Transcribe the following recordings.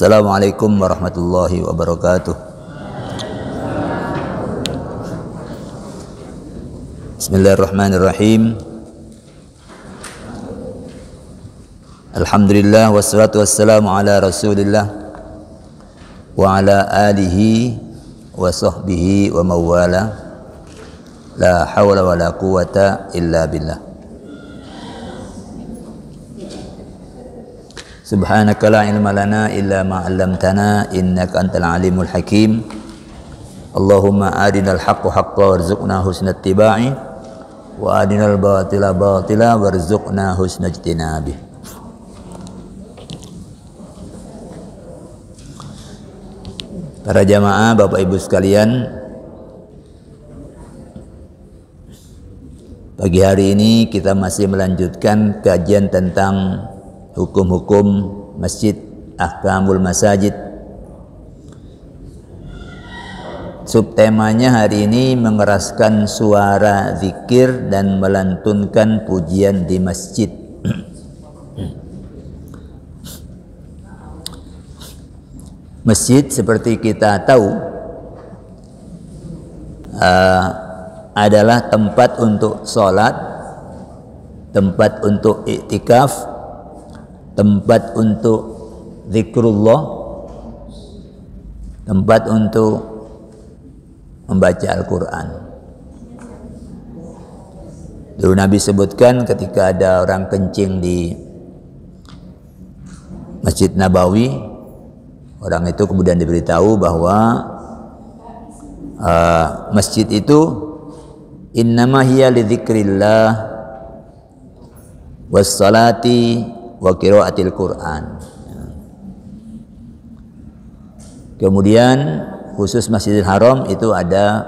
Assalamualaikum warahmatullahi wabarakatuh. Bismillahirrahmanirrahim. Alhamdulillah wassalatu wassalamu ala Rasulillah wa ala alihi wa sahbihi wa mawala. La haula wa la quwata illa billah. Subhanaka la ilma lana illa ma 'allamtana innaka antal alimul hakim. Allahumma arinal haqqo haqqan warzuqna husnat tibai wa arinal batila batila warzuqna husnajtinabi. Para jamaah, Bapak Ibu sekalian, pagi hari ini kita masih melanjutkan kajian tentang hukum-hukum masjid, ahkamul masajid. Subtemanya hari ini mengeraskan suara zikir dan melantunkan pujian di masjid. Masjid seperti kita tahu uh, adalah tempat untuk sholat, tempat untuk iktikaf, tempat untuk zikrullah tempat untuk membaca Al-Quran dulu Nabi sebutkan ketika ada orang kencing di Masjid Nabawi orang itu kemudian diberitahu bahwa uh, masjid itu innamahiyya hiya lidzikrillah wa qiraatil Quran. Kemudian khusus Masjidil Haram itu ada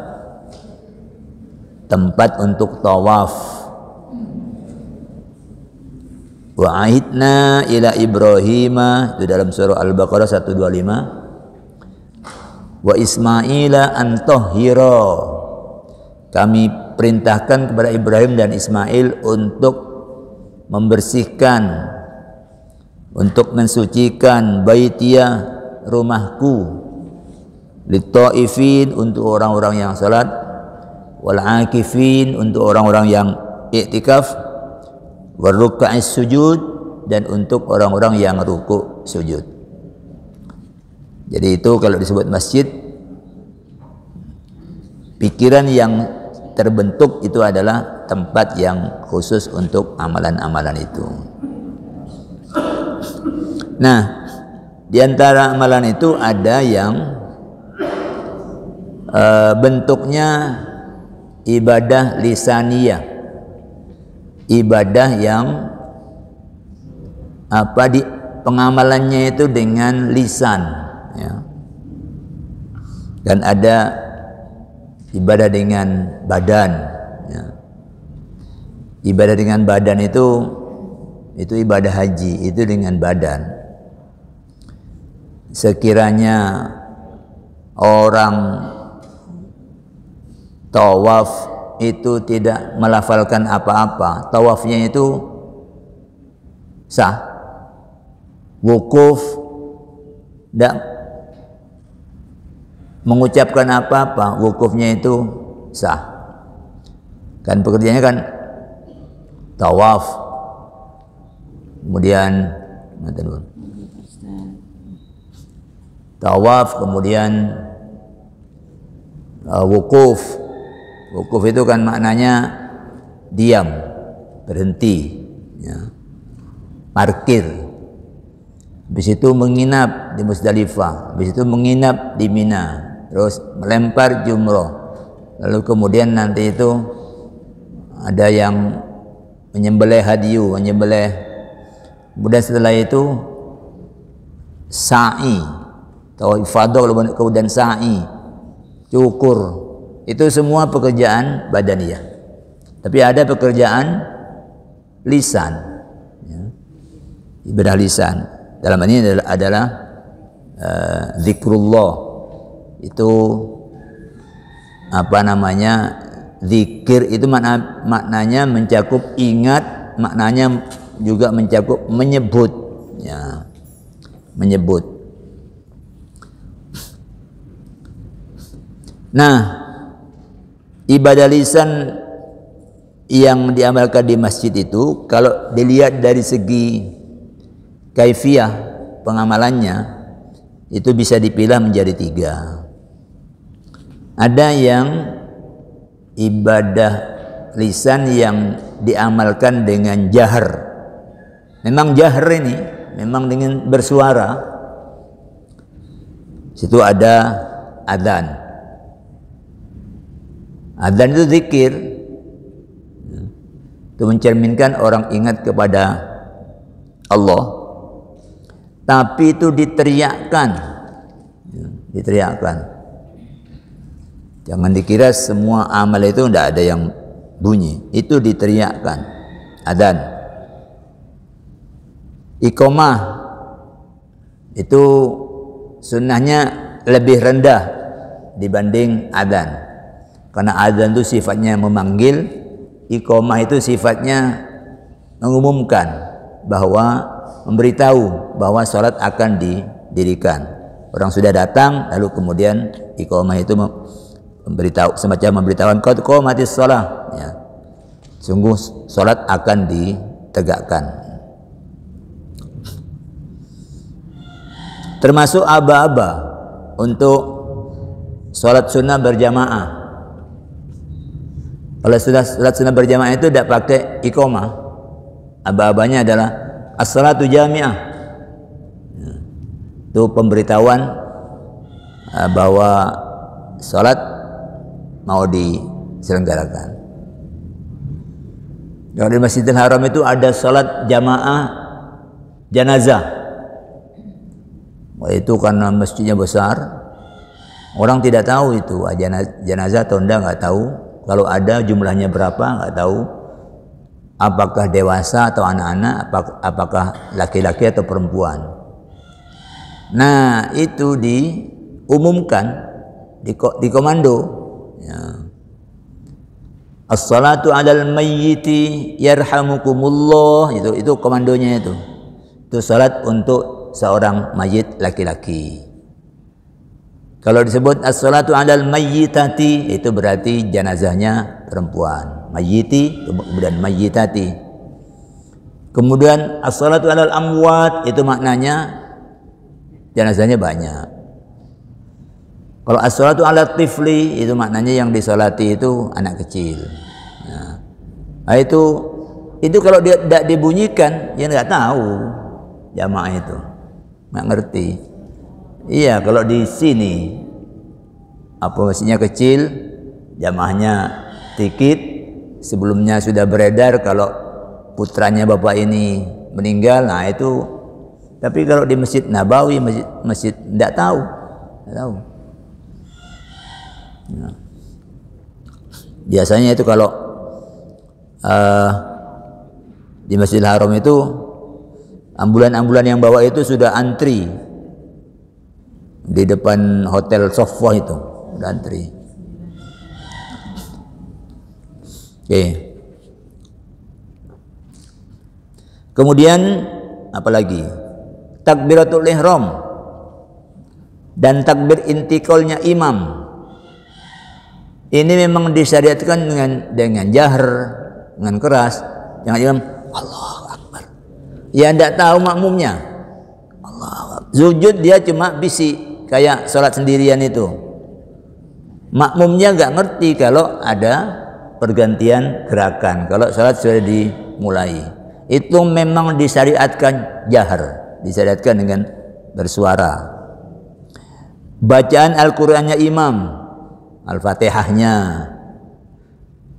tempat untuk tawaf. Wa ahidna ila Ibrahim, itu dalam surah Al-Baqarah 125. Wa Ismaila antohiro. Kami perintahkan kepada Ibrahim dan Ismail untuk membersihkan untuk mensucikan baitia ya rumahku litaifin untuk orang-orang yang salat wal akifin untuk orang-orang yang iktikaf warruka'is sujud dan untuk orang-orang yang ruku sujud jadi itu kalau disebut masjid pikiran yang terbentuk itu adalah tempat yang khusus untuk amalan-amalan itu. Nah, di antara amalan itu ada yang e, bentuknya ibadah lisania Ibadah yang apa di pengamalannya itu dengan lisan ya. Dan ada ibadah dengan badan ya. Ibadah dengan badan itu itu ibadah haji itu dengan badan sekiranya orang tawaf itu tidak melafalkan apa-apa tawafnya itu sah wukuf tidak mengucapkan apa-apa wukufnya itu sah kan pekerjaannya kan tawaf kemudian tawaf kemudian uh, wukuf wukuf itu kan maknanya diam berhenti ya. parkir habis itu menginap di Musdalifah habis itu menginap di Mina terus melempar jumroh lalu kemudian nanti itu ada yang menyembelih hadiu menyembelih kemudian setelah itu sa'i atau ifadah kalau kau dan sa'i cukur itu semua pekerjaan badaniyah tapi ada pekerjaan lisan ya. ibadah lisan dalam ini adalah, adalah uh, zikrullah itu apa namanya zikir itu makna maknanya mencakup ingat maknanya juga mencakup menyebut ya menyebut Nah, ibadah lisan yang diamalkan di masjid itu kalau dilihat dari segi kaifiah pengamalannya itu bisa dipilah menjadi tiga. Ada yang ibadah lisan yang diamalkan dengan jahar. Memang jahar ini memang dengan bersuara. Situ ada adzan. Adzan itu zikir. Itu mencerminkan orang ingat kepada Allah. Tapi itu diteriakkan. Diteriakkan. Jangan dikira semua amal itu tidak ada yang bunyi. Itu diteriakkan. Adzan. Iqamah itu sunnahnya lebih rendah dibanding adzan. Karena azan itu sifatnya memanggil, iqamah itu sifatnya mengumumkan bahwa memberitahu bahwa sholat akan didirikan. Orang sudah datang, lalu kemudian iqamah itu memberitahu semacam memberitahuan kau mati sholat. Ya. Sungguh sholat akan ditegakkan. Termasuk aba-aba untuk sholat sunnah berjamaah kalau sudah salat sunnah berjamaah itu tidak pakai ikoma, Aba-abanya adalah as-salatu jamiah. Ya. Itu pemberitahuan ah, bahwa salat mau diselenggarakan. Kalau di Masjidil Haram itu ada salat jamaah jenazah. Itu karena masjidnya besar, orang tidak tahu itu jenazah atau enggak nggak tahu kalau ada jumlahnya berapa nggak tahu. Apakah dewasa atau anak-anak, apakah laki-laki atau perempuan. Nah itu diumumkan di, di komando. Ya. As-salatu alal mayyiti yarhamukumullah itu itu komandonya itu. Itu salat untuk seorang mayit laki-laki. Kalau disebut as-salatu alal mayyitati itu berarti jenazahnya perempuan. Mayyiti kemudian mayyitati. Kemudian as-salatu alal amwat itu maknanya jenazahnya banyak. Kalau as-salatu alal tifli itu maknanya yang disolati itu anak kecil. Nah, nah itu itu kalau dia tidak dibunyikan dia ya nggak tahu jamaah itu nggak ngerti. Iya, kalau di sini apa maksudnya kecil, jamahnya sedikit. Sebelumnya sudah beredar kalau putranya bapak ini meninggal, nah itu. Tapi kalau di masjid Nabawi, masjid, masjid tidak tahu, tidak tahu. Nah. Biasanya itu kalau uh, di Masjidil Haram itu ambulan-ambulan yang bawa itu sudah antri di depan hotel Sofwa itu antri. Oke. Okay. Kemudian apalagi takbiratul ihram dan takbir intikalnya imam. Ini memang disyariatkan dengan dengan jahar, dengan keras. Jangan imam Allah Akbar. Ya tidak tahu makmumnya. Allah. Akbar. Sujud dia cuma bisik kayak sholat sendirian itu makmumnya nggak ngerti kalau ada pergantian gerakan kalau sholat sudah dimulai itu memang disyariatkan jahar disyariatkan dengan bersuara bacaan Al-Qur'annya imam Al-Fatihahnya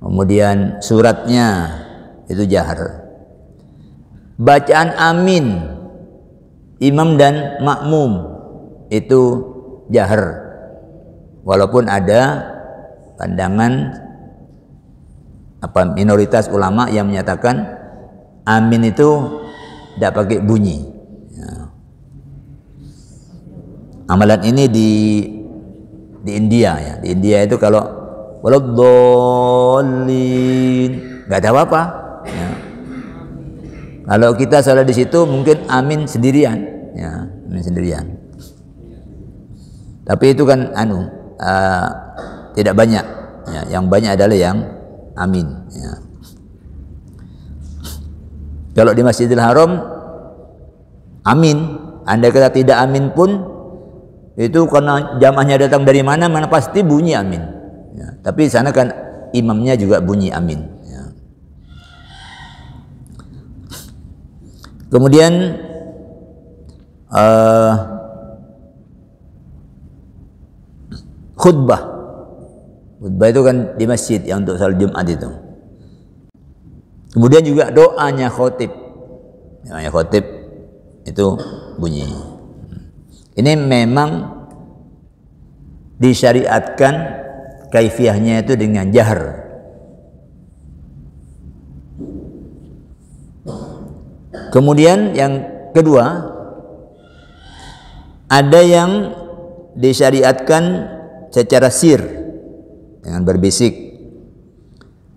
kemudian suratnya itu jahar bacaan amin imam dan makmum itu jahar walaupun ada pandangan apa minoritas ulama yang menyatakan amin itu tidak pakai bunyi ya. amalan ini di di India ya di India itu kalau walau dolin nggak ada apa-apa ya. kalau kita salah di situ mungkin amin sendirian ya amin sendirian tapi itu kan anu uh, tidak banyak. Ya, yang banyak adalah yang amin. Ya. Kalau di Masjidil Haram amin. Anda kata tidak amin pun itu karena jamahnya datang dari mana mana pasti bunyi amin. Ya. Tapi sana kan imamnya juga bunyi amin. Ya. Kemudian uh, khutbah. Khutbah itu kan di masjid yang untuk salat Jumat itu. Kemudian juga doanya khotib. Doanya khotib itu bunyi. Ini memang disyariatkan kaifiahnya itu dengan jahar. Kemudian yang kedua ada yang disyariatkan secara sir dengan berbisik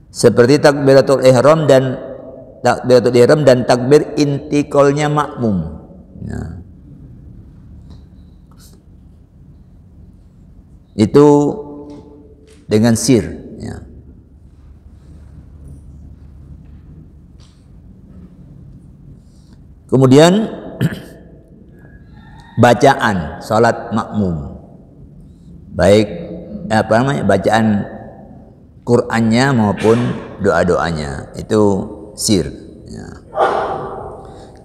seperti takbiratul ihram dan takbiratul ihram dan takbir intikolnya makmum ya. itu dengan sir ya. kemudian bacaan salat makmum baik apa namanya bacaan Qurannya maupun doa-doanya itu sir ya.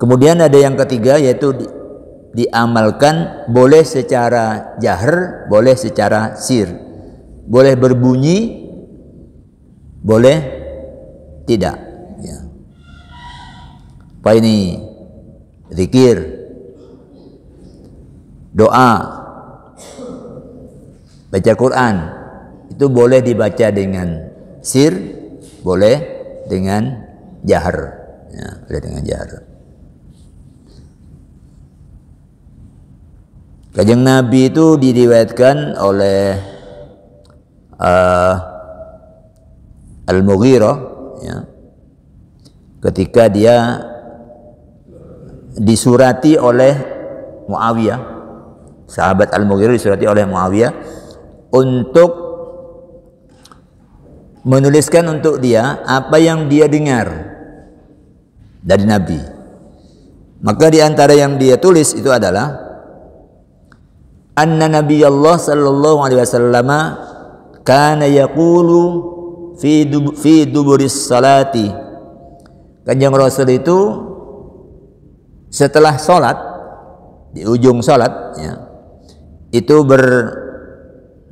kemudian ada yang ketiga yaitu di, diamalkan boleh secara jahar boleh secara sir boleh berbunyi boleh tidak ya. apa ini zikir doa Baca Quran itu boleh dibaca dengan sir, boleh dengan jahar, ya, boleh dengan jahar. Kajeng Nabi itu diriwayatkan oleh uh, Al-Mughirah ya, ketika dia disurati oleh Muawiyah sahabat Al-Mughirah disurati oleh Muawiyah untuk menuliskan untuk dia apa yang dia dengar dari Nabi. Maka di antara yang dia tulis itu adalah anna Nabi Allah sallallahu alaihi wasallam kana yaqulu fi dub, fi duburis salati. Kanjeng Rasul itu setelah salat di ujung salat ya, itu ber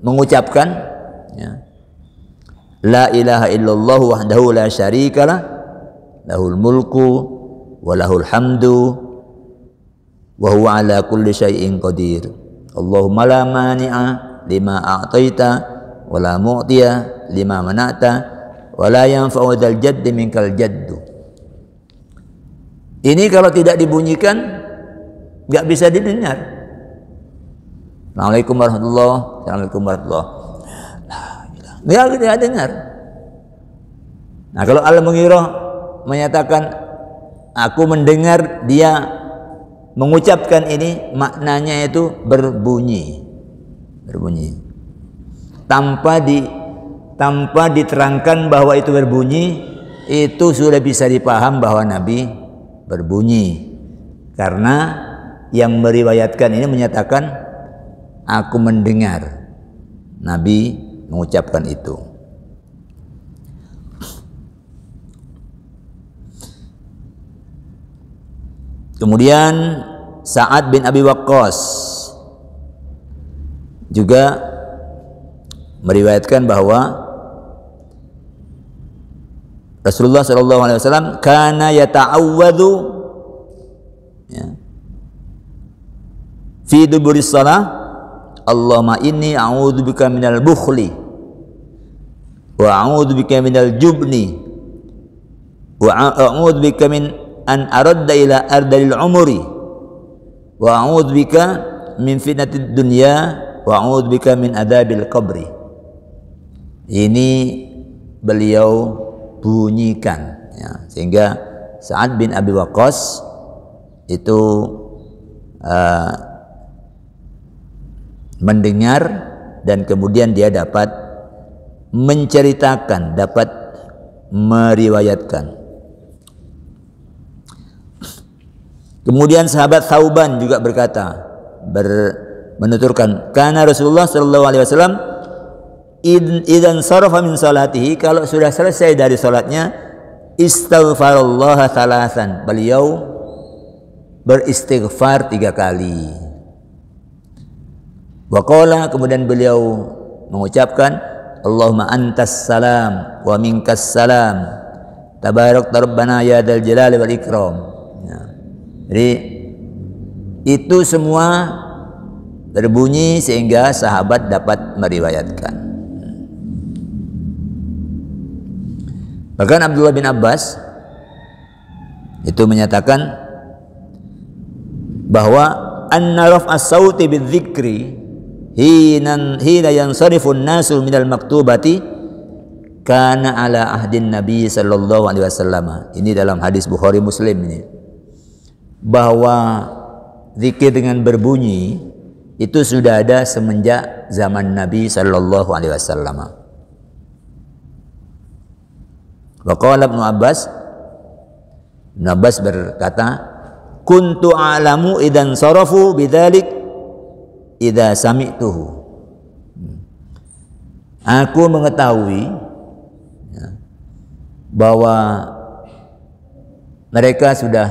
mengucapkan ya, La ilaha illallah wahdahu la syarikalah lahul mulku wa lahul hamdu wa huwa ala kulli syai'in qadir. Allahumma la mani'a lima a'taita wa la mu'tiya lima mana'ta wa la yanfa'u dzal minkal Ini kalau tidak dibunyikan gak bisa didengar. Assalamualaikum warahmatullahi Assalamualaikum warahmatullahi Dia nah, tidak dengar. Nah kalau Al-Mughirah menyatakan aku mendengar dia mengucapkan ini maknanya itu berbunyi berbunyi tanpa di tanpa diterangkan bahwa itu berbunyi itu sudah bisa dipaham bahwa Nabi berbunyi karena yang meriwayatkan ini menyatakan aku mendengar Nabi mengucapkan itu. Kemudian Sa'ad bin Abi Waqqas juga meriwayatkan bahwa Rasulullah Shallallahu Alaihi Wasallam karena yata'awwadhu ya, fi duburis salah Allahumma inni a'udzubika minal bukhli wa a'udzubika minal jubni wa a'udzubika min an aradda ila ardalil umri wa a'udzubika min fitnatid dunya wa a'udzubika min adabil qabri ini beliau bunyikan ya, sehingga Sa'ad bin Abi Waqqas itu uh, mendengar dan kemudian dia dapat menceritakan, dapat meriwayatkan. Kemudian sahabat Thauban juga berkata, ber, menuturkan, karena Rasulullah Shallallahu Alaihi Wasallam idan min salatihi kalau sudah selesai dari salatnya Allah salasan beliau beristighfar tiga kali Waqala kemudian beliau mengucapkan Allahumma antas salam wa minkas salam tabarak rabbana ya dal jalali wal ikram. Ya. Jadi itu semua terbunyi sehingga sahabat dapat meriwayatkan. Bahkan Abdullah bin Abbas itu menyatakan bahwa anna raf'as sauti bidzikri hinan hina yansarifun nasu minal maktubati kana ala ahdin nabi sallallahu alaihi wasallam ini dalam hadis Bukhari Muslim ini bahwa zikir dengan berbunyi itu sudah ada semenjak zaman Nabi sallallahu alaihi wasallam. Wa qala Ibnu Abbas Ibnu Abbas berkata kuntu alamu idan sarafu bidzalik idza sami'tuhu hmm. aku mengetahui ya, bahwa mereka sudah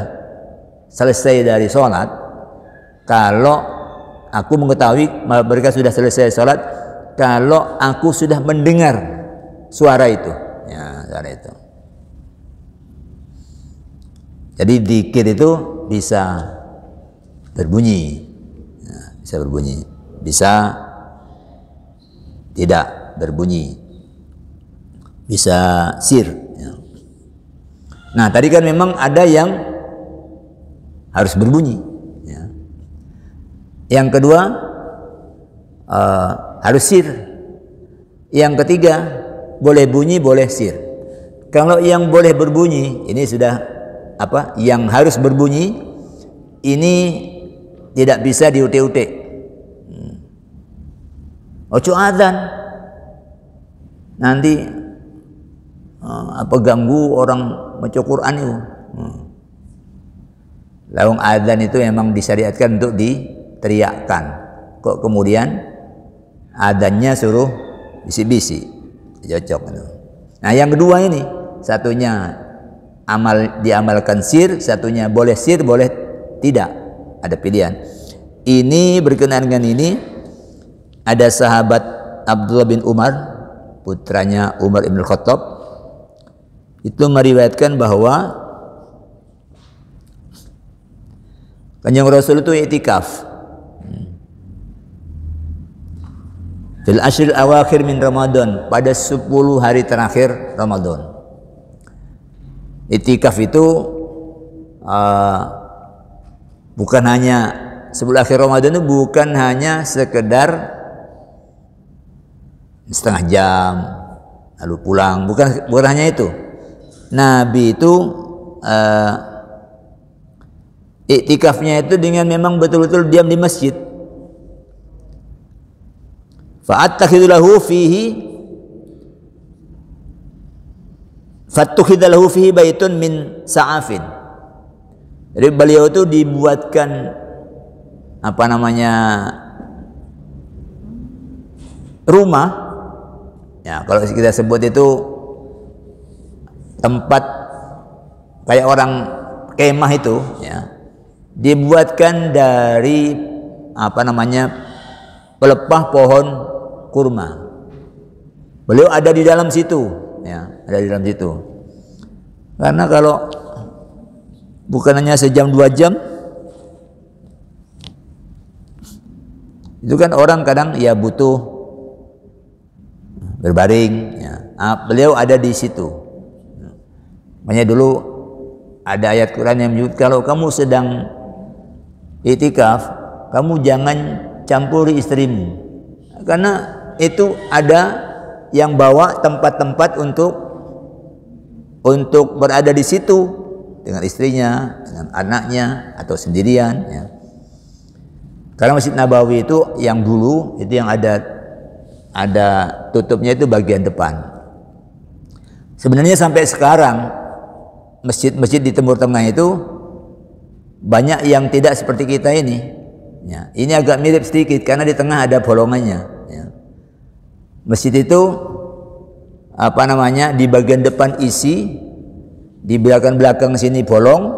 selesai dari sholat kalau aku mengetahui mereka sudah selesai sholat kalau aku sudah mendengar suara itu ya suara itu jadi dikit itu bisa berbunyi bisa berbunyi bisa tidak berbunyi bisa sir nah tadi kan memang ada yang harus berbunyi ya. yang kedua uh, harus sir yang ketiga boleh bunyi boleh sir kalau yang boleh berbunyi ini sudah apa yang harus berbunyi ini tidak bisa diutik-utik ojo adzan nanti eh, apa ganggu orang maca Quran itu hmm. laung adzan itu memang disyariatkan untuk diteriakkan kok kemudian adannya suruh bisik-bisik cocok itu nah yang kedua ini satunya amal diamalkan sir satunya boleh sir boleh tidak ada pilihan ini berkenaan dengan ini ada sahabat Abdullah bin Umar, putranya Umar Ibn Khattab, itu meriwayatkan bahwa Kanjeng Rasul itu itikaf. Fil ashril awakhir min Ramadan, pada 10 hari terakhir Ramadan. Itikaf itu uh, bukan hanya sebelah akhir Ramadan itu bukan hanya sekedar setengah jam lalu pulang. Bukan bukan hanya itu. Nabi itu uh, iktikafnya itu dengan memang betul-betul diam di masjid. lahu fihi lahu fihi baitun min sa'afin. Jadi beliau itu dibuatkan apa namanya rumah Ya, kalau kita sebut itu tempat kayak orang kemah itu ya dibuatkan dari apa namanya pelepah pohon kurma. Beliau ada di dalam situ, ya, ada di dalam situ. Karena kalau bukan hanya sejam dua jam, itu kan orang kadang ya butuh berbaring. Ya. Nah, beliau ada di situ. Makanya dulu ada ayat Quran yang menyebut kalau kamu sedang itikaf, kamu jangan campuri istrimu. Karena itu ada yang bawa tempat-tempat untuk untuk berada di situ dengan istrinya, dengan anaknya atau sendirian ya. Karena Masjid Nabawi itu yang dulu itu yang ada ada tutupnya itu bagian depan. Sebenarnya sampai sekarang masjid-masjid di Timur Tengah itu banyak yang tidak seperti kita ini. Ya, ini agak mirip sedikit karena di tengah ada bolongannya. Ya. Masjid itu apa namanya di bagian depan isi, di belakang belakang sini bolong,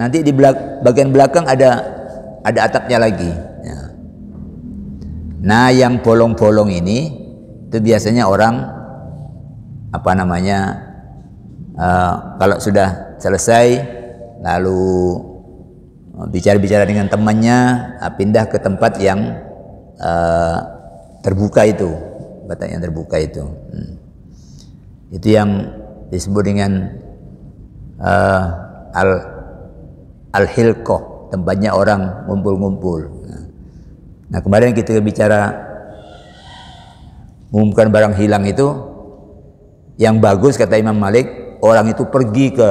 nanti di belak bagian belakang ada ada atapnya lagi. Ya. Nah, yang bolong-bolong ini itu biasanya orang apa namanya uh, kalau sudah selesai lalu eh, bicara-bicara dengan temannya uh, pindah ke tempat yang uh, terbuka itu batak yang terbuka itu hmm. itu yang disebut dengan uh, al al hilkoh tempatnya orang ngumpul-ngumpul Nah kemarin kita bicara mengumumkan barang hilang itu yang bagus kata Imam Malik orang itu pergi ke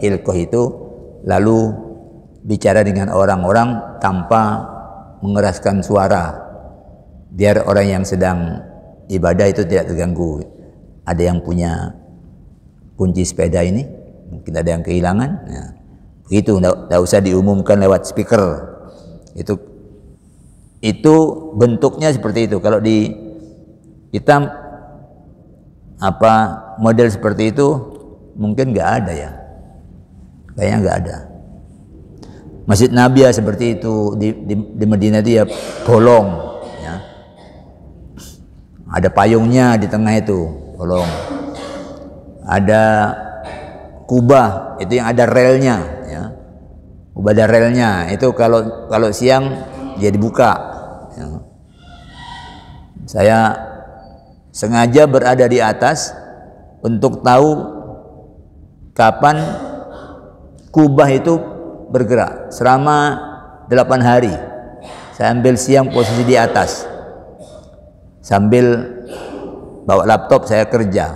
Ilkoh itu lalu bicara dengan orang-orang tanpa mengeraskan suara biar orang yang sedang ibadah itu tidak terganggu ada yang punya kunci sepeda ini mungkin ada yang kehilangan ya. begitu tidak usah diumumkan lewat speaker itu itu bentuknya seperti itu kalau di kita apa model seperti itu mungkin nggak ada ya kayaknya nggak ada Masjid Nabi ya seperti itu di, di, di Medina itu ya bolong ya. ada payungnya di tengah itu bolong ada kubah itu yang ada relnya ya kubah ada relnya itu kalau kalau siang dia dibuka Ya. saya sengaja berada di atas untuk tahu kapan kubah itu bergerak selama delapan hari saya ambil siang posisi di atas sambil bawa laptop saya kerja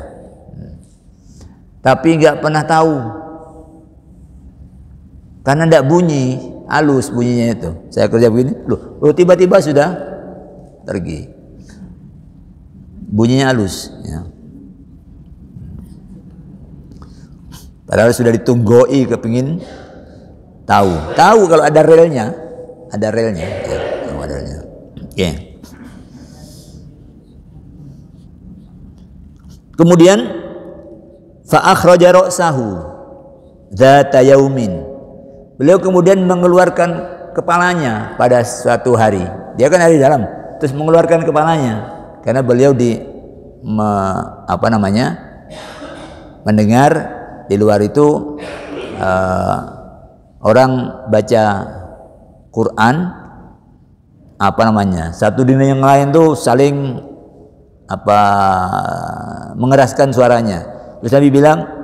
tapi nggak pernah tahu karena tidak bunyi halus bunyinya itu saya kerja begini loh lo tiba-tiba sudah pergi bunyinya halus ya. padahal sudah ditunggoi kepingin tahu tahu kalau ada relnya ada relnya ya, ada relnya oke okay. kemudian fa akhraja ra'sahu yaumin Beliau kemudian mengeluarkan kepalanya pada suatu hari. Dia kan ada di dalam, terus mengeluarkan kepalanya karena beliau di me, apa namanya? mendengar di luar itu uh, orang baca Quran apa namanya? Satu dina yang lain tuh saling apa mengeraskan suaranya. Terus Nabi bilang,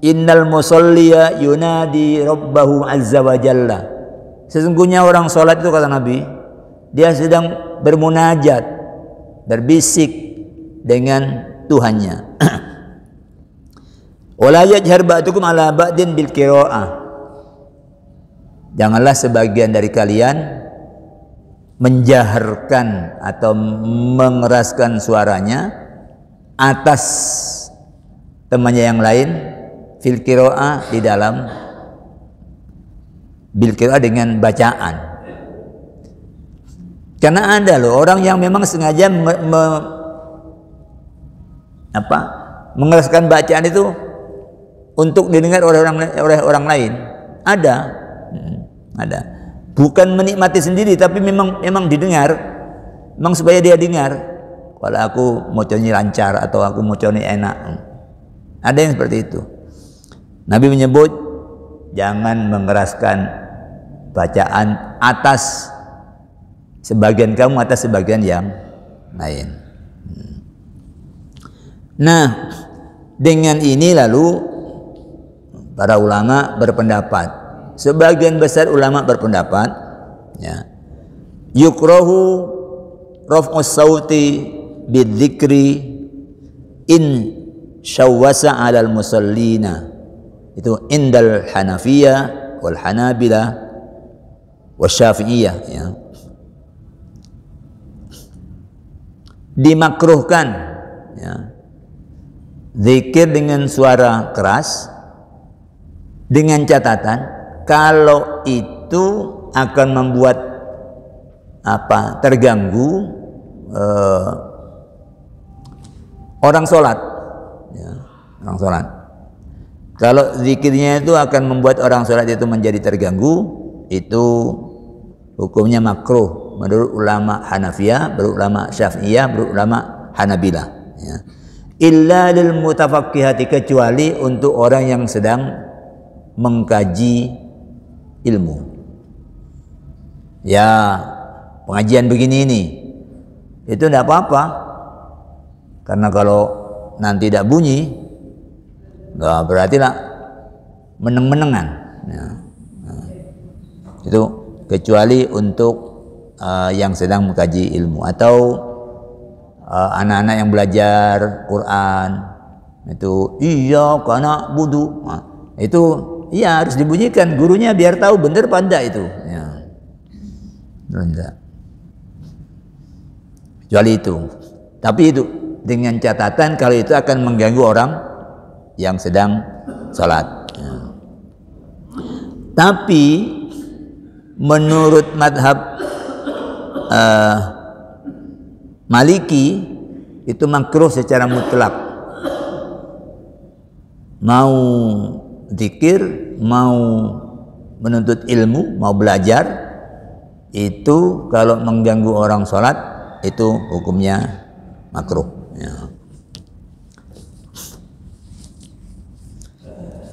Innal musalliya yunadi rabbahu azza wa jalla. Sesungguhnya orang sholat itu kata Nabi, dia sedang bermunajat, berbisik dengan Tuhannya. Wala yajhar ba'dukum ala ba'din bil qira'ah. Janganlah sebagian dari kalian menjaharkan atau mengeraskan suaranya atas temannya yang lain fil kiroa di dalam bil kiroa dengan bacaan. Karena ada loh orang yang memang sengaja me, me, apa mengeraskan bacaan itu untuk didengar oleh orang oleh orang lain. Ada, hmm, ada. Bukan menikmati sendiri tapi memang memang didengar, memang supaya dia dengar. Kalau aku mau lancar atau aku mau enak. Hmm. Ada yang seperti itu. Nabi menyebut jangan mengeraskan bacaan atas sebagian kamu atas sebagian yang lain. Hmm. Nah, dengan ini lalu para ulama berpendapat, sebagian besar ulama berpendapat, ya, yukrohu raf'us sauti bidzikri in syawwasa alal musallina itu indal Hanafiyah wal Hanabilah wal Syafi'iyah ya. dimakruhkan ya. zikir dengan suara keras dengan catatan kalau itu akan membuat apa terganggu eh, orang sholat ya, orang sholat kalau zikirnya itu akan membuat orang sholat itu menjadi terganggu, itu hukumnya makruh menurut ulama Hanafiyah, berulama Syafi'iyah, berulama Hanabila. Ya. Illa lil mutafaqihati kecuali untuk orang yang sedang mengkaji ilmu. Ya, pengajian begini ini itu tidak apa-apa karena kalau nanti tidak bunyi Nah, berarti lah meneng-menengan. Ya. Nah, itu kecuali untuk uh, yang sedang mengkaji ilmu atau eh, anak-anak uh, yang belajar Quran itu iya karena budu nah, itu iya harus dibunyikan gurunya biar tahu bener panda itu ya. rendah kecuali itu tapi itu dengan catatan kalau itu akan mengganggu orang yang sedang sholat. Ya. Tapi menurut madhab uh, Maliki itu makruh secara mutlak. Mau zikir, mau menuntut ilmu, mau belajar itu kalau mengganggu orang sholat itu hukumnya makruh. Ya.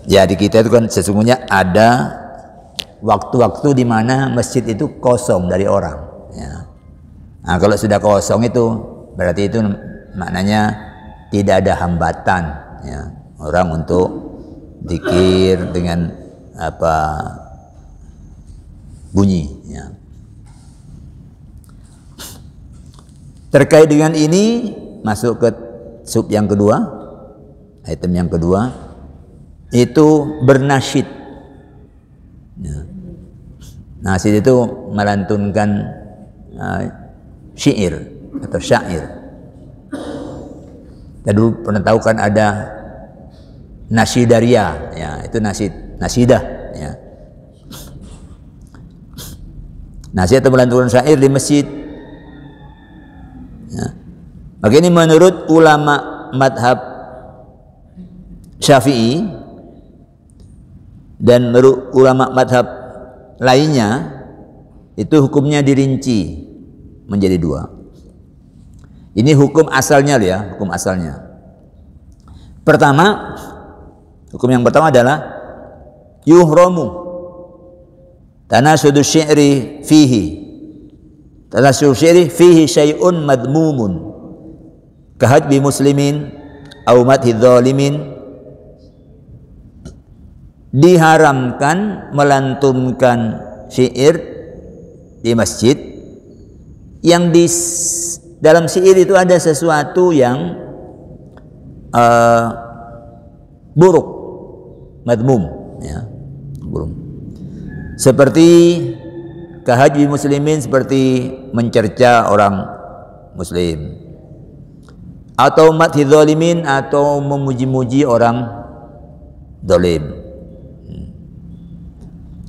Jadi ya, kita itu kan sesungguhnya ada waktu-waktu di mana masjid itu kosong dari orang. Ya. Nah, kalau sudah kosong itu berarti itu maknanya tidak ada hambatan ya. orang untuk dikir dengan apa bunyi. Ya. Terkait dengan ini masuk ke sub yang kedua, item yang kedua itu bernasyid. Ya. Nasid itu melantunkan uh, syair atau syair. Kedua dulu pernah tahu kan ada nasidaria, ya itu nasid, nasidah, ya. Nasid atau melantunkan syair di masjid. Ya. Maka ini menurut ulama madhab Syafi'i dan menurut ulama madhab lainnya itu hukumnya dirinci menjadi dua ini hukum asalnya ya hukum asalnya pertama hukum yang pertama adalah yuhromu sudu syi'ri fihi tanah sudu syi'ri fihi syai'un madmumun kahadbi muslimin au madhi diharamkan melantunkan syair di masjid yang di dalam syair itu ada sesuatu yang uh, buruk madmum ya buruk seperti kehaji muslimin seperti mencerca orang muslim atau madhi zalimin atau memuji-muji orang zalim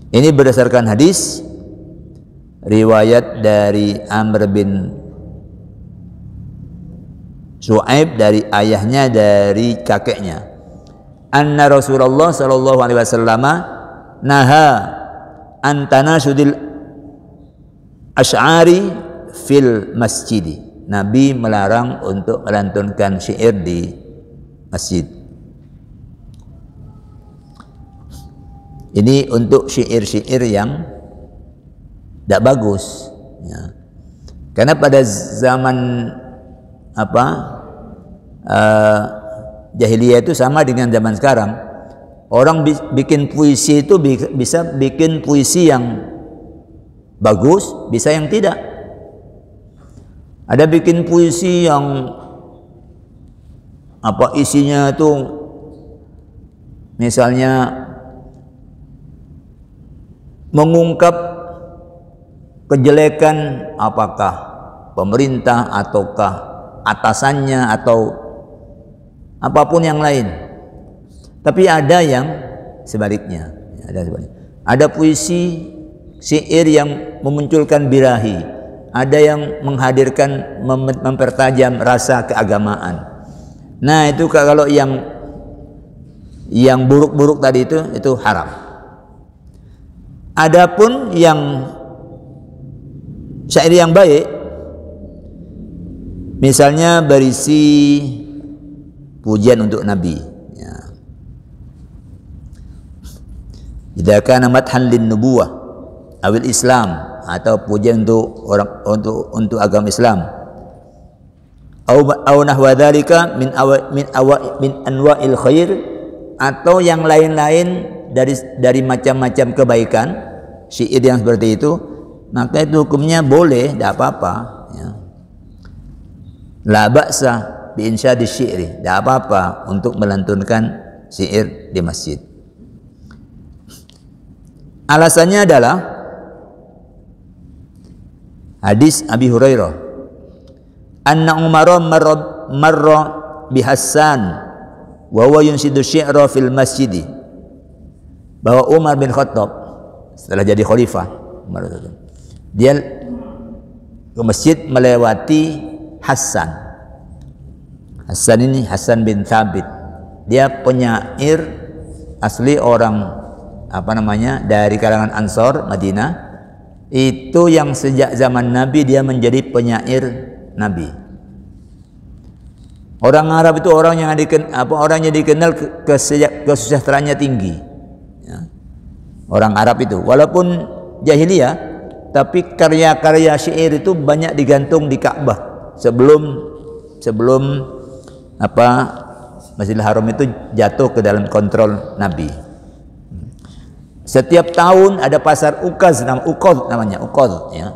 ini berdasarkan hadis riwayat dari Amr bin Su'aib dari ayahnya dari kakeknya. Anna Rasulullah sallallahu alaihi wasallam naha antana sudil asy'ari fil Masjid Nabi melarang untuk melantunkan syair di masjid. Ini untuk syair-syair yang tidak bagus. Ya. Karena pada zaman apa uh, jahiliyah itu sama dengan zaman sekarang. Orang bi bikin puisi itu bi bisa bikin puisi yang bagus, bisa yang tidak. Ada bikin puisi yang apa isinya itu misalnya mengungkap kejelekan apakah pemerintah ataukah atasannya atau apapun yang lain. Tapi ada yang sebaliknya, ada sebaliknya. Ada puisi syair yang memunculkan birahi, ada yang menghadirkan mem mempertajam rasa keagamaan. Nah, itu kalau yang yang buruk-buruk tadi itu itu haram. Adapun yang syair yang baik misalnya berisi pujian untuk Nabi ya. Jika kana madhan lin nubuwah awil Islam atau pujian untuk orang untuk untuk agama Islam au au nahwa dzalika min awa, min awa, min anwa'il khair atau yang lain-lain dari dari macam-macam kebaikan syair yang seperti itu maka itu hukumnya boleh tidak apa-apa ya. la ba'sa di di syi'ri tidak apa-apa untuk melantunkan syair di masjid alasannya adalah hadis Abi Hurairah anna Umar marra, marra bi Hasan wa huwa yunsidu syi'ra fil Masjid, bahwa Umar bin Khattab setelah jadi khalifah Umar Dia ke masjid melewati Hasan. Hasan ini Hasan bin Thabit. Dia penyair asli orang apa namanya dari kalangan Ansor Madinah itu yang sejak zaman Nabi dia menjadi penyair Nabi. Orang Arab itu orang yang diken, apa orang yang dikenal kesejak kesejahteraannya tinggi orang Arab itu walaupun jahiliyah tapi karya-karya syair itu banyak digantung di Ka'bah sebelum sebelum apa Masjidil Haram itu jatuh ke dalam kontrol Nabi. Setiap tahun ada pasar Ukaz nama Ukaz namanya Ukaz ya.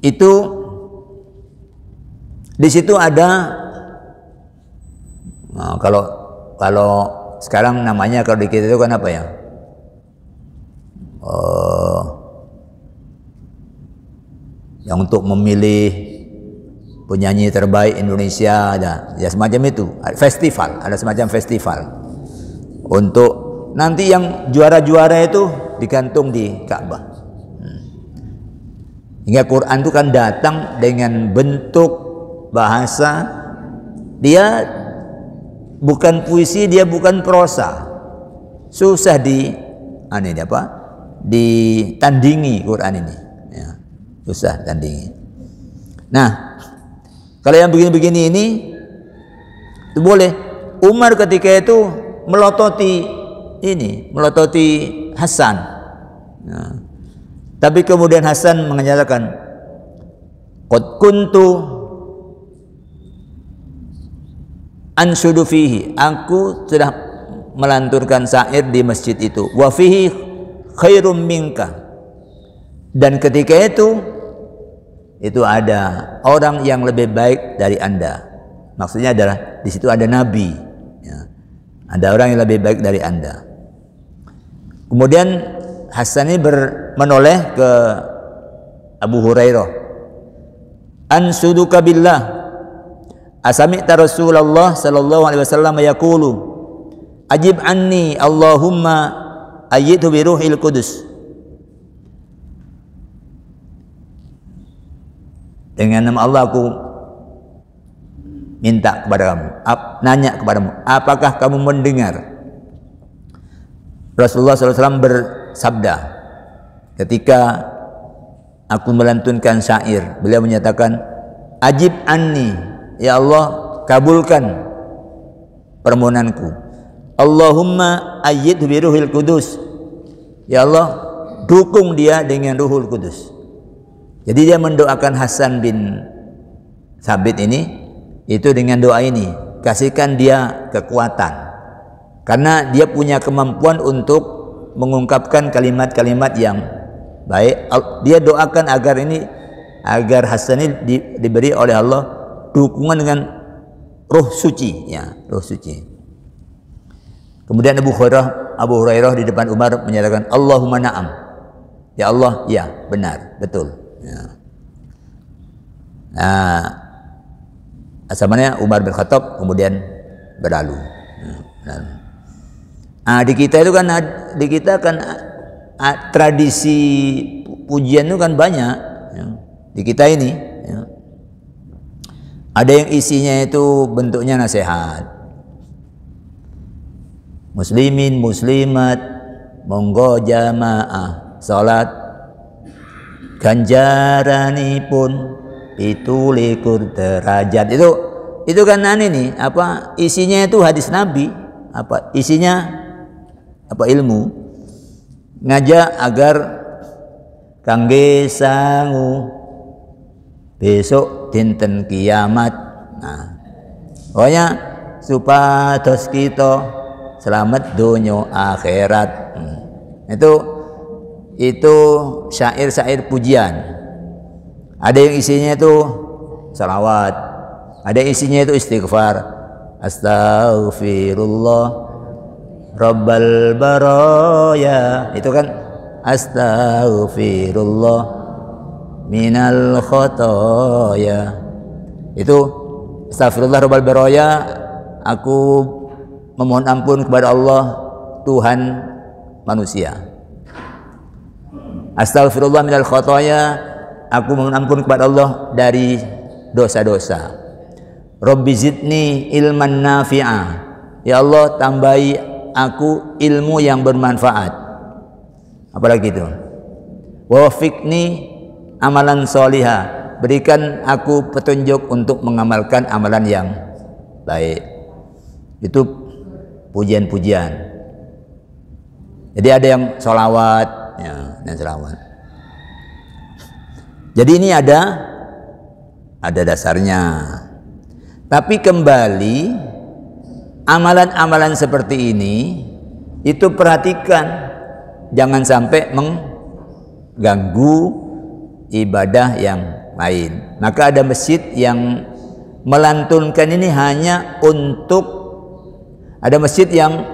Itu di situ ada nah, kalau kalau sekarang namanya kalau di kita itu kan apa ya? Uh, yang untuk memilih penyanyi terbaik Indonesia ada ya semacam itu festival ada semacam festival untuk nanti yang juara-juara itu digantung di Ka'bah hmm. hingga Quran itu kan datang dengan bentuk bahasa dia bukan puisi dia bukan prosa susah di aneh apa ditandingi Quran ini ya, susah tandingi nah kalau yang begini-begini ini itu boleh Umar ketika itu melototi ini melototi Hasan ya. tapi kemudian Hasan mengatakan kuntu ansudu fihi aku sudah melanturkan syair di masjid itu wa fihi khairum minka dan ketika itu itu ada orang yang lebih baik dari anda maksudnya adalah di situ ada nabi ya. ada orang yang lebih baik dari anda kemudian Hasan ini ber, menoleh ke Abu Hurairah ansuduka billah Asami'ta Rasulullah sallallahu alaihi wasallam yaqulu Ajib anni Allahumma ayyidhu bi ruhil qudus Dengan nama Allah aku minta kepada kamu, ap, nanya kepadamu, apakah kamu mendengar Rasulullah SAW bersabda ketika aku melantunkan syair, beliau menyatakan, Ajib anni Ya Allah kabulkan permohonanku Allahumma ayyidhu biruhil kudus Ya Allah dukung dia dengan ruhul kudus jadi dia mendoakan Hasan bin Sabit ini itu dengan doa ini kasihkan dia kekuatan karena dia punya kemampuan untuk mengungkapkan kalimat-kalimat yang baik dia doakan agar ini agar Hasan ini di, diberi oleh Allah berhubungan dengan roh suci ya roh suci kemudian Abu Hurairah Abu Hurairah di depan Umar menyatakan Allahumma na'am ya Allah ya benar betul ya. nah asamanya Umar bin Khattab kemudian berlalu nah, nah di kita itu kan di kita kan tradisi pujian itu kan banyak ya. di kita ini ada yang isinya itu bentuknya nasihat. Muslimin, muslimat, monggo jamaah, salat ganjarani pun itu likur derajat itu itu kan aneh nih apa isinya itu hadis nabi apa isinya apa ilmu ngajak agar kangge sangu besok dinten kiamat nah pokoknya supados kita selamat dunia akhirat hmm. itu itu syair-syair pujian ada yang isinya itu salawat ada isinya itu istighfar astaghfirullah rabbal baraya itu kan astaghfirullah minal khotoya itu astagfirullah rabbal baraya aku memohon ampun kepada Allah Tuhan manusia astagfirullah minal khotoya aku memohon ampun kepada Allah dari dosa-dosa Rabbi zidni ilman nafi'ah ya Allah tambahi aku ilmu yang bermanfaat apalagi itu wawafikni amalan soliha berikan aku petunjuk untuk mengamalkan amalan yang baik itu pujian-pujian jadi ada yang solawat ya, dan solawat jadi ini ada ada dasarnya tapi kembali amalan-amalan seperti ini itu perhatikan jangan sampai mengganggu ibadah yang lain. Maka ada masjid yang melantunkan ini hanya untuk ada masjid yang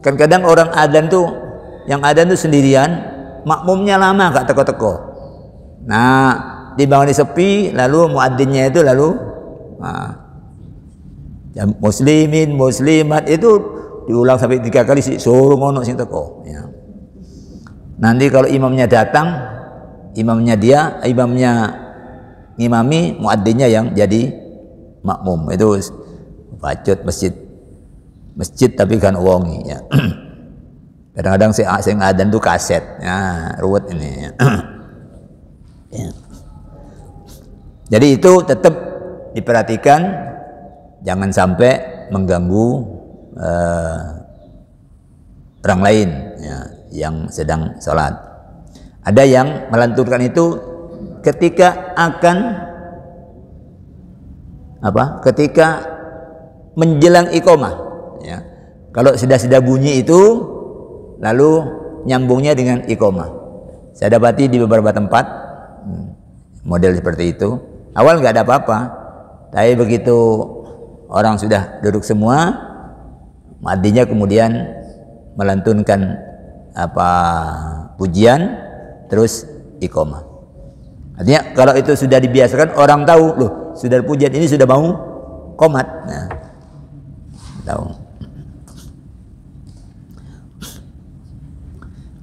kadang-kadang orang adan tuh yang adan tuh sendirian, makmumnya lama gak teko-teko. Nah, dibangun di sepi, lalu muadzinnya itu lalu nah, muslimin muslimat itu diulang sampai tiga kali sih suruh ngono sing teko ya. Nanti kalau imamnya datang imamnya dia eh, imamnya ngimami muadzinnya yang jadi makmum itu bacot masjid masjid tapi kan wongi ya kadang-kadang si asing adan tuh kaset ya ruwet ini ya. ya. jadi itu tetap diperhatikan jangan sampai mengganggu uh, orang lain ya, yang sedang sholat ada yang melanturkan itu ketika akan apa? Ketika menjelang ikomah ya. Kalau sudah-sudah bunyi itu lalu nyambungnya dengan ikomah Saya dapati di beberapa tempat hmm, model seperti itu. Awal nggak ada apa-apa, tapi begitu orang sudah duduk semua, madinya kemudian melantunkan apa pujian terus iqomah. Artinya kalau itu sudah dibiasakan orang tahu loh sudah pujian ini sudah mau komat. Nah, tahu.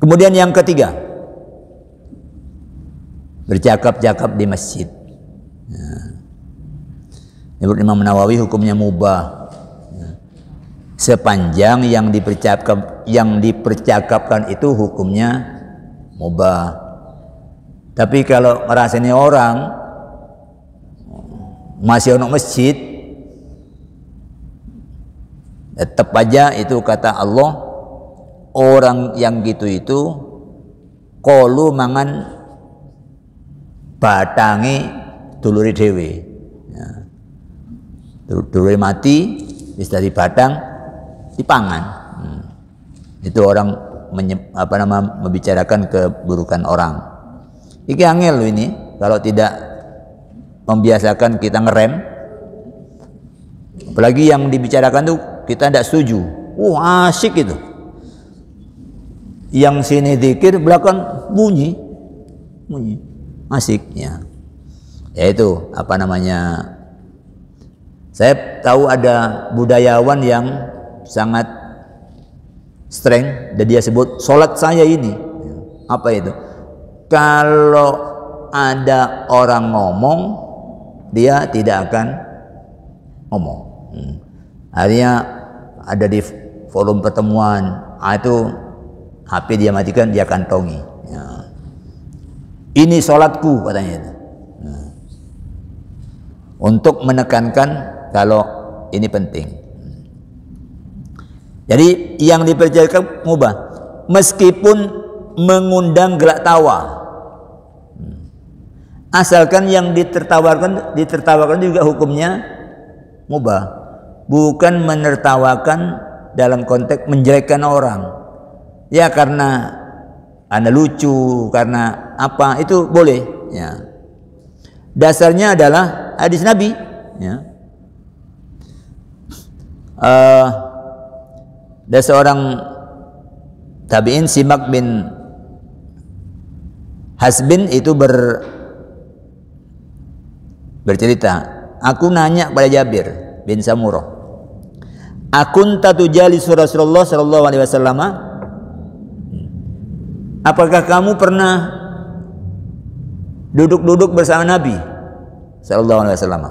Kemudian yang ketiga bercakap-cakap di masjid. Nah, Ibu Imam Nawawi hukumnya mubah nah, sepanjang yang dipercakap yang dipercakapkan itu hukumnya mubah tapi kalau ngerasainnya orang masih ono masjid tetap aja itu kata Allah orang yang gitu itu kolu mangan batangi duluri dewi, ya. duluri mati bisa di batang dipangan hmm. itu orang menye, apa nama membicarakan keburukan orang. Iki angel lo ini kalau tidak membiasakan kita ngerem. Apalagi yang dibicarakan tuh kita tidak setuju. Wah oh, asik itu. Yang sini dikir belakang bunyi, bunyi, asiknya. Yaitu apa namanya? Saya tahu ada budayawan yang sangat strength dan dia sebut solat saya ini apa itu kalau ada orang ngomong dia tidak akan ngomong hmm. ada di forum pertemuan ah, itu HP dia matikan dia kantongi ya. ini solatku katanya itu hmm. untuk menekankan kalau ini penting jadi yang dipercayakan mubah meskipun mengundang gelak tawa. Hmm. Asalkan yang ditertawakan ditertawakan juga hukumnya mubah. Bukan menertawakan dalam konteks menjelekkan orang. Ya karena anda lucu karena apa itu boleh ya. Dasarnya adalah hadis Nabi ya. Uh, ada seorang tabi'in Simak bin Hasbin itu ber bercerita aku nanya kepada Jabir bin Samurah akun tatujali surah Rasulullah Shallallahu Alaihi Wasallam apakah kamu pernah duduk-duduk bersama Nabi Shallallahu Alaihi Wasallam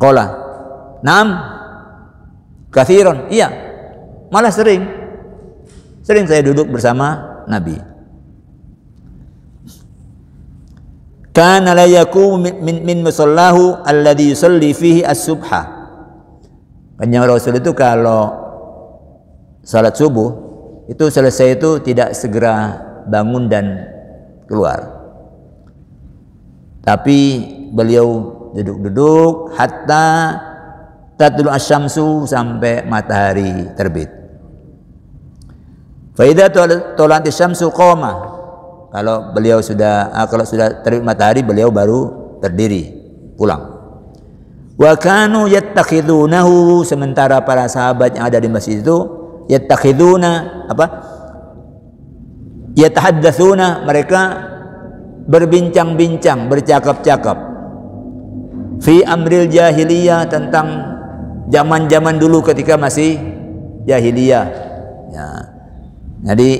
Kola Nam Kathiron, iya. Malah sering. Sering saya duduk bersama Nabi. Kana la yakum min, min musallahu alladhi yusalli fihi as-subha. Kanjeng Rasul itu kalau salat subuh itu selesai itu tidak segera bangun dan keluar. Tapi beliau duduk-duduk hatta tatlu asyamsu sampai matahari terbit. Faida tolanti syamsu koma Kalau beliau sudah ah, kalau sudah terbit matahari beliau baru terdiri pulang. Wa kanu yattakhidunahu sementara para sahabat yang ada di masjid itu yattakhiduna apa? Yatahaddatsuna mereka berbincang-bincang, bercakap-cakap fi amril jahiliyah tentang zaman-zaman dulu ketika masih jahiliyah ya. jadi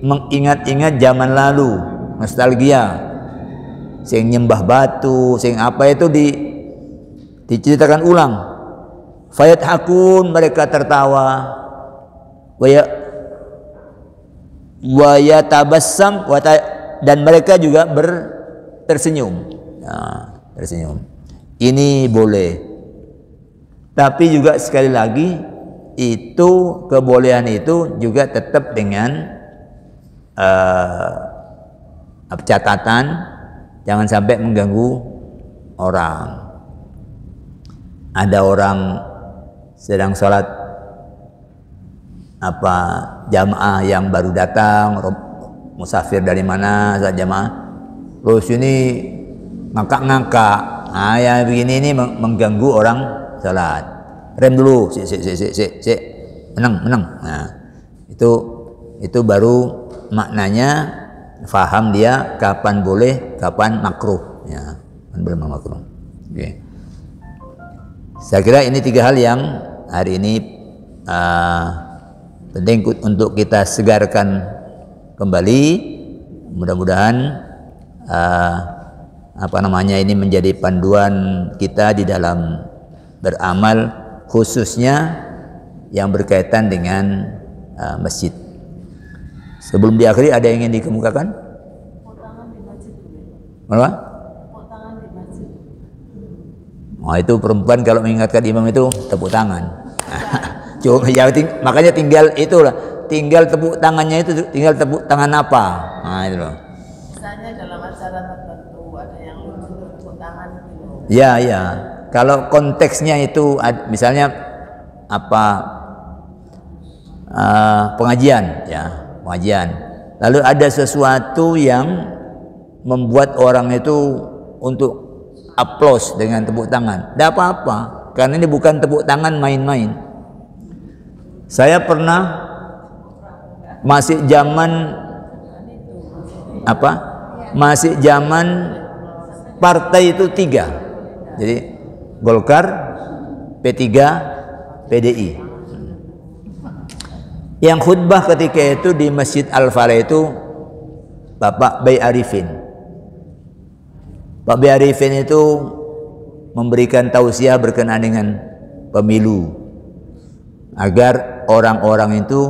mengingat-ingat zaman lalu nostalgia sing nyembah batu sing apa itu di diceritakan ulang fayat hakun mereka tertawa waya waya tabassam dan mereka juga ber tersenyum ya, tersenyum ini boleh tapi juga sekali lagi itu kebolehan itu juga tetap dengan uh, catatan jangan sampai mengganggu orang. Ada orang sedang sholat apa jamaah yang baru datang musafir dari mana saat jamaah terus ini ngakak-ngakak nah, yang begini ini mengganggu orang sholat rem dulu sik sik sik sik sik si. menang menang nah itu itu baru maknanya faham dia kapan boleh kapan makruh ya kapan boleh makruh oke okay. saya kira ini tiga hal yang hari ini uh, penting untuk kita segarkan kembali mudah-mudahan uh, apa namanya ini menjadi panduan kita di dalam beramal khususnya yang berkaitan dengan uh, masjid. Sebelum diakhiri ada yang ingin dikemukakan? Apa? Oh itu perempuan kalau mengingatkan imam itu tepuk tangan. Cuma ya, ting makanya tinggal itu lah. tinggal tepuk tangannya itu tinggal tepuk tangan apa? Nah itu loh. Misalnya dalam acara tertentu ada yang lucu tepuk tangan gitu. Ya ya kalau konteksnya itu misalnya apa uh, pengajian ya pengajian lalu ada sesuatu yang membuat orang itu untuk aplaus dengan tepuk tangan tidak apa-apa karena ini bukan tepuk tangan main-main saya pernah masih zaman apa masih zaman partai itu tiga jadi Golkar, P3, PDI. Yang khutbah ketika itu di Masjid Al-Falah itu Bapak Bay Arifin. Pak Bay Arifin itu memberikan tausiah berkenaan dengan pemilu agar orang-orang itu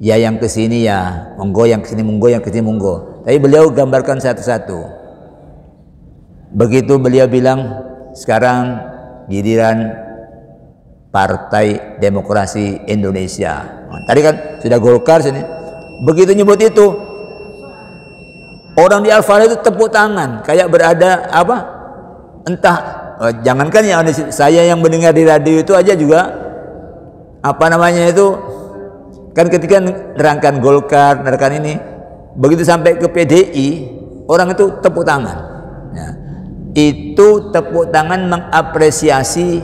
ya yang ke sini ya monggo yang ke sini monggo yang ke sini monggo tapi beliau gambarkan satu-satu begitu beliau bilang sekarang giliran Partai Demokrasi Indonesia. Nah, tadi kan sudah Golkar sini. Begitu nyebut itu, orang di Alfaro itu tepuk tangan, kayak berada apa? Entah eh, jangankan ya saya yang mendengar di radio itu aja juga apa namanya itu kan ketika nerangkan Golkar, nerangkan ini, begitu sampai ke PDI, orang itu tepuk tangan itu tepuk tangan mengapresiasi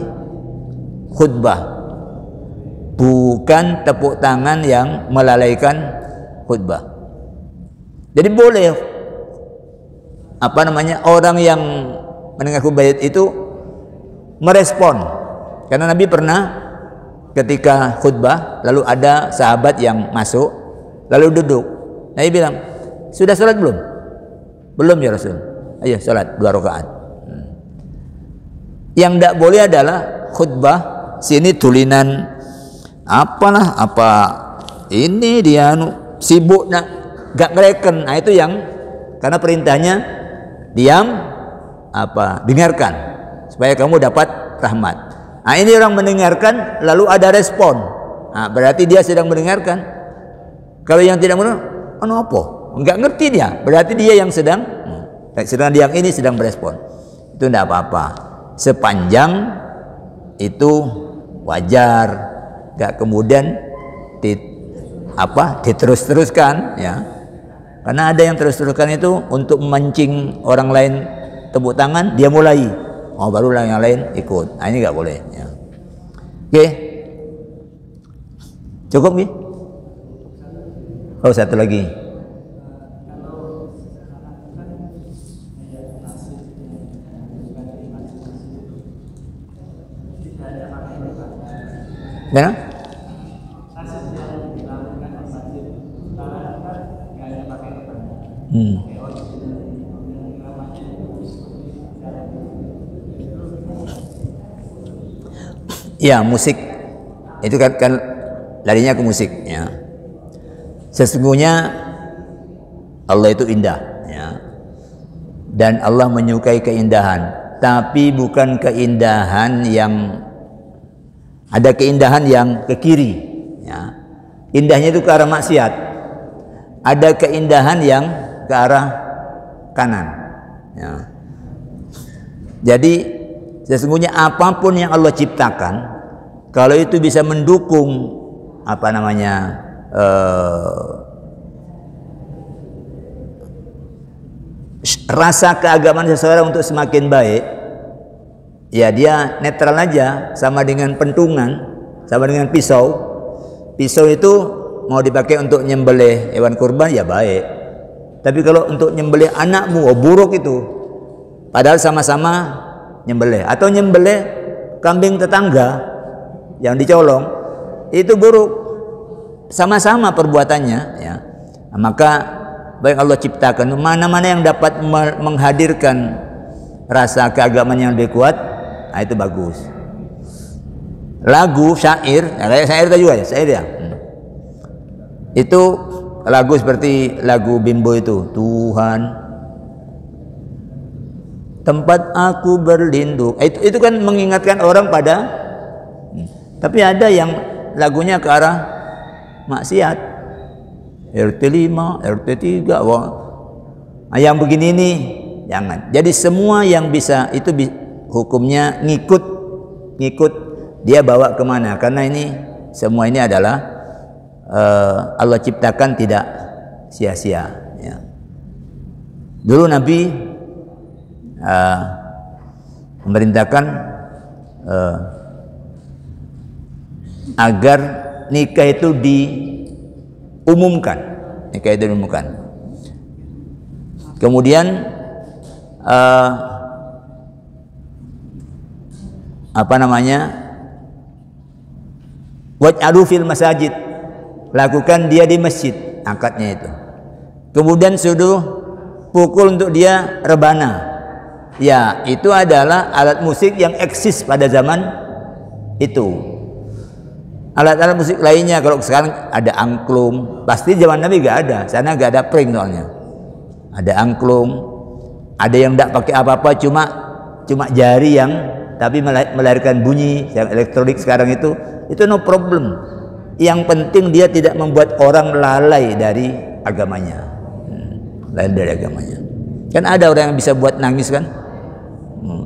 khutbah bukan tepuk tangan yang melalaikan khutbah jadi boleh apa namanya orang yang mendengar khutbah itu merespon karena Nabi pernah ketika khutbah lalu ada sahabat yang masuk lalu duduk Nabi bilang sudah sholat belum belum ya Rasul ayo iya, sholat dua rakaat yang tidak boleh adalah khutbah sini tulinan apalah apa ini dia anu, sibuk nak gak ngereken. Nah itu yang karena perintahnya diam apa dengarkan supaya kamu dapat rahmat. Nah ini orang mendengarkan lalu ada respon. Nah, berarti dia sedang mendengarkan. Kalau yang tidak mau anu apa? Enggak ngerti dia. Berarti dia yang sedang hmm, sedang yang ini sedang berespon. Itu tidak apa-apa sepanjang itu wajar gak kemudian di, apa diterus-teruskan ya karena ada yang terus-teruskan itu untuk memancing orang lain tepuk tangan dia mulai oh baru yang lain ikut nah, ini gak boleh ya. oke okay. cukup nih oh satu lagi Kenapa? Ya? Hmm. Ya musik itu kan, kan larinya ke musik ya. Sesungguhnya Allah itu indah ya. Dan Allah menyukai keindahan, tapi bukan keindahan yang ada keindahan yang ke kiri. Ya. Indahnya itu ke arah maksiat. Ada keindahan yang ke arah kanan. Ya. Jadi sesungguhnya apapun yang Allah ciptakan, kalau itu bisa mendukung apa namanya eh, rasa keagamaan seseorang untuk semakin baik, ya dia netral aja sama dengan pentungan sama dengan pisau pisau itu mau dipakai untuk nyembelih hewan kurban ya baik tapi kalau untuk nyembelih anakmu oh buruk itu padahal sama-sama nyembelih atau nyembelih kambing tetangga yang dicolong itu buruk sama-sama perbuatannya ya nah, maka baik Allah ciptakan mana-mana yang dapat menghadirkan rasa keagamaan yang lebih kuat nah, itu bagus lagu syair ya, kayak syair itu juga ya syair ya hmm. itu lagu seperti lagu bimbo itu Tuhan tempat aku berlindung eh, itu itu kan mengingatkan orang pada hmm. tapi ada yang lagunya ke arah maksiat RT 5 RT 3 wah yang begini ini jangan jadi semua yang bisa itu hukumnya ngikut ngikut dia bawa kemana karena ini semua ini adalah uh, Allah ciptakan tidak sia-sia ya. dulu Nabi uh, memerintahkan uh, agar nikah itu diumumkan nikah itu diumumkan kemudian uh, apa namanya buat fil masjid lakukan dia di masjid angkatnya itu kemudian suduh pukul untuk dia rebana ya itu adalah alat musik yang eksis pada zaman itu alat-alat musik lainnya kalau sekarang ada angklung pasti zaman Nabi gak ada sana gak ada pring soalnya ada angklung ada yang tidak pakai apa-apa cuma cuma jari yang tapi melahirkan bunyi yang elektronik sekarang itu itu no problem yang penting dia tidak membuat orang lalai dari agamanya hmm, lalai dari agamanya kan ada orang yang bisa buat nangis kan hmm.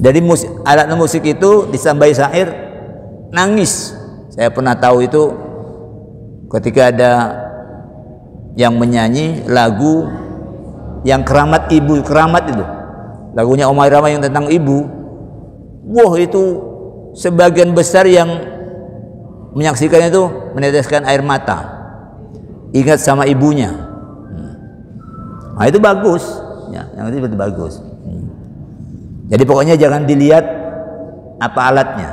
dari musik, alat musik itu disambai syair nangis saya pernah tahu itu ketika ada yang menyanyi lagu yang keramat ibu keramat itu lagunya Omar Rama yang tentang ibu wah itu sebagian besar yang menyaksikan itu meneteskan air mata ingat sama ibunya hmm. nah itu bagus ya, yang itu bagus hmm. jadi pokoknya jangan dilihat apa alatnya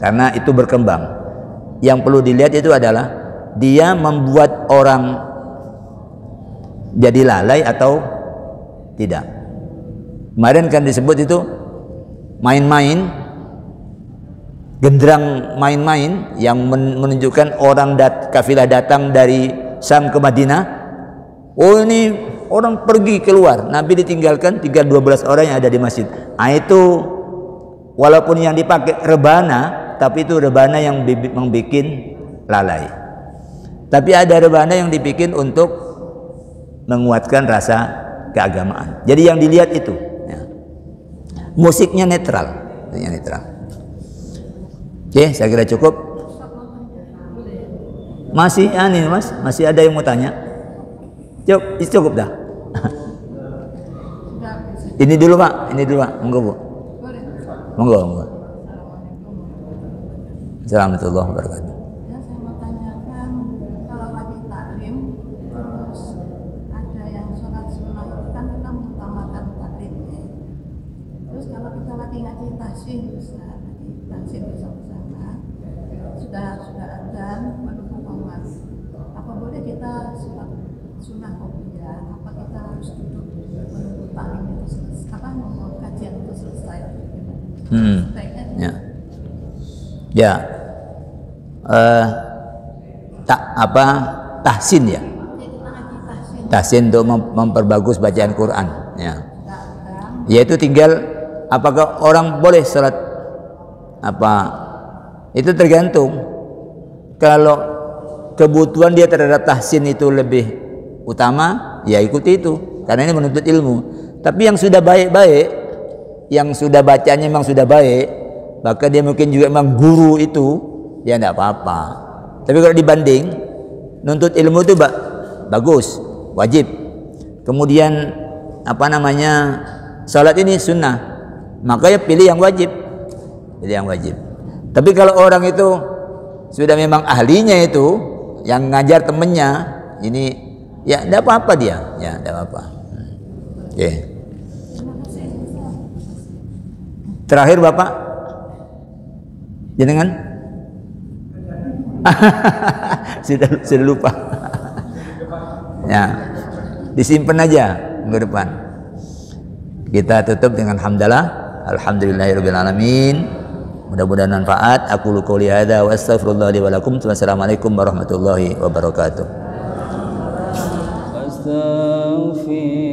karena itu berkembang yang perlu dilihat itu adalah dia membuat orang jadi lalai atau tidak Kemarin kan disebut itu main-main, genderang main-main yang menunjukkan orang dat kafilah datang dari Sam ke Madinah. Oh ini orang pergi keluar, Nabi ditinggalkan tinggal 12 orang yang ada di masjid. Nah, itu walaupun yang dipakai rebana, tapi itu rebana yang membuat lalai. Tapi ada rebana yang dibikin untuk menguatkan rasa keagamaan. Jadi yang dilihat itu musiknya netral musiknya netral oke saya kira cukup masih aneh mas masih ada yang mau tanya cukup cukup dah ini dulu pak ini dulu pak monggo bu monggo monggo Assalamualaikum warahmatullahi wabarakatuh ya eh, tak apa tahsin ya tahsin untuk memperbagus bacaan Quran ya yaitu tinggal apakah orang boleh sholat apa itu tergantung kalau kebutuhan dia terhadap tahsin itu lebih utama ya ikuti itu karena ini menuntut ilmu tapi yang sudah baik-baik yang sudah bacanya memang sudah baik maka dia mungkin juga memang guru itu ya tidak apa-apa tapi kalau dibanding nuntut ilmu itu bagus wajib kemudian apa namanya salat ini sunnah makanya pilih yang wajib pilih yang wajib tapi kalau orang itu sudah memang ahlinya itu yang ngajar temennya ini ya tidak apa-apa dia ya tidak apa-apa hmm. oke okay. terakhir bapak Jenengan? sudah sudah lupa. ya. Disimpan aja minggu depan. Kita tutup dengan hamdalah. Alhamdulillahirabbil Mudah-mudahan manfaat. Aku lu qouli hadza wa astaghfirullah li wa lakum. Wassalamualaikum warahmatullahi wabarakatuh. astaghfirullah